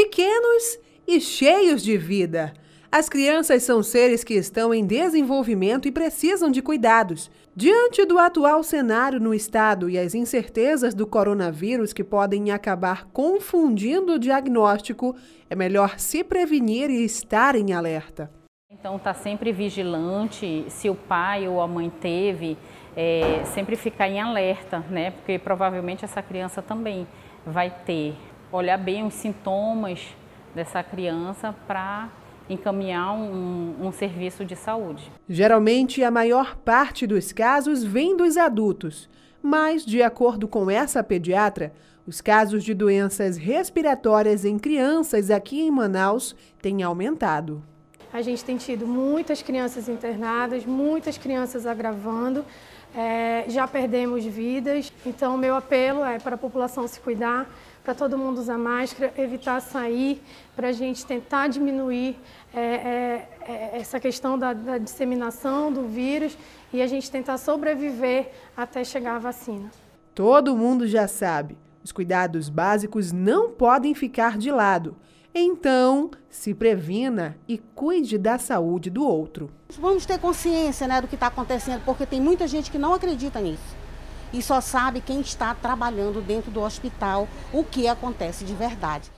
pequenos e cheios de vida. As crianças são seres que estão em desenvolvimento e precisam de cuidados. Diante do atual cenário no estado e as incertezas do coronavírus que podem acabar confundindo o diagnóstico, é melhor se prevenir e estar em alerta. Então, está sempre vigilante se o pai ou a mãe teve, é, sempre ficar em alerta, né? Porque provavelmente essa criança também vai ter olhar bem os sintomas dessa criança para encaminhar um, um, serviço de saúde. Geralmente, a maior parte dos casos vem dos adultos, mas, de acordo com essa pediatra, os casos de doenças respiratórias em crianças aqui em Manaus têm aumentado. A gente tem tido muitas crianças internadas, muitas crianças agravando, é, já perdemos vidas. Então, meu apelo é para a população se cuidar, para todo mundo usar máscara, evitar sair, para a gente tentar diminuir é, é, é essa questão da, da disseminação do vírus e a gente tentar sobreviver até chegar a vacina. Todo mundo já sabe, os cuidados básicos não podem ficar de lado. Então, se previna e cuide da saúde do outro. Vamos ter consciência né, do que está acontecendo, porque tem muita gente que não acredita nisso. E só sabe quem está trabalhando dentro do hospital o que acontece de verdade.